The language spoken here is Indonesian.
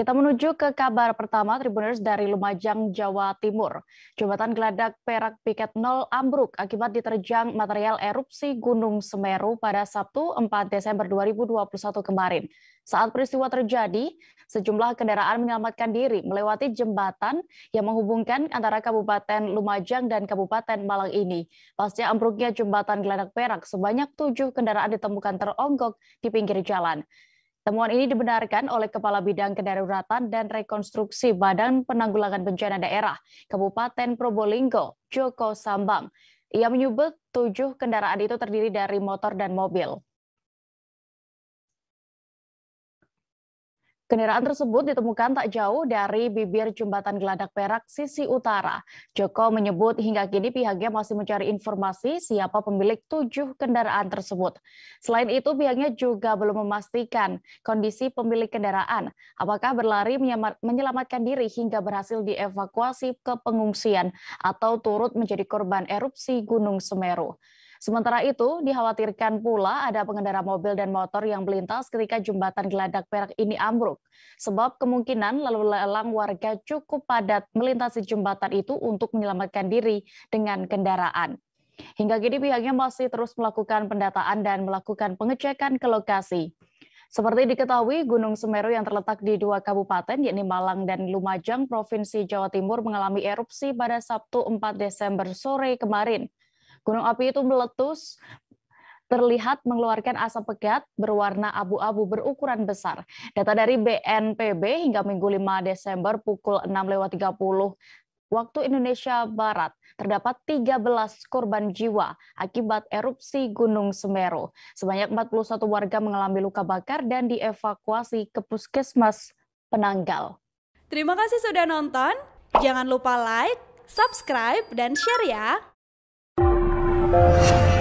Kita menuju ke kabar pertama Tribuners dari Lumajang, Jawa Timur. Jembatan Geladak Perak Piket 0 ambruk akibat diterjang material erupsi Gunung Semeru pada Sabtu 4 Desember 2021 kemarin. Saat peristiwa terjadi, sejumlah kendaraan menyelamatkan diri melewati jembatan yang menghubungkan antara Kabupaten Lumajang dan Kabupaten Malang ini. Pasca ambruknya jembatan Geladak Perak, sebanyak tujuh kendaraan ditemukan teronggok di pinggir jalan. Temuan ini dibenarkan oleh Kepala Bidang Kedaruratan dan Rekonstruksi Badan Penanggulangan Bencana Daerah Kabupaten Probolinggo, Joko Sambang. Ia menyebut tujuh kendaraan itu terdiri dari motor dan mobil. Kendaraan tersebut ditemukan tak jauh dari bibir jembatan Geladak Perak sisi utara. Joko menyebut hingga kini pihaknya masih mencari informasi siapa pemilik tujuh kendaraan tersebut. Selain itu pihaknya juga belum memastikan kondisi pemilik kendaraan, apakah berlari menyelamatkan diri hingga berhasil dievakuasi ke pengungsian atau turut menjadi korban erupsi Gunung Semeru. Sementara itu, dikhawatirkan pula ada pengendara mobil dan motor yang melintas ketika jembatan Geladak Perak ini ambruk. Sebab kemungkinan lalu lelang warga cukup padat melintasi jembatan itu untuk menyelamatkan diri dengan kendaraan. Hingga kini pihaknya masih terus melakukan pendataan dan melakukan pengecekan ke lokasi. Seperti diketahui, Gunung Semeru yang terletak di dua kabupaten, yakni Malang dan Lumajang, Provinsi Jawa Timur mengalami erupsi pada Sabtu 4 Desember sore kemarin. Gunung api itu meletus, terlihat mengeluarkan asap pekat berwarna abu-abu berukuran besar. Data dari BNPB hingga Minggu 5 Desember pukul 6.30 waktu Indonesia Barat terdapat 13 korban jiwa akibat erupsi Gunung Semeru. Sebanyak 41 warga mengalami luka bakar dan dievakuasi ke puskesmas Penanggal. Terima kasih sudah nonton. Jangan lupa like, subscribe, dan share ya. Thank you.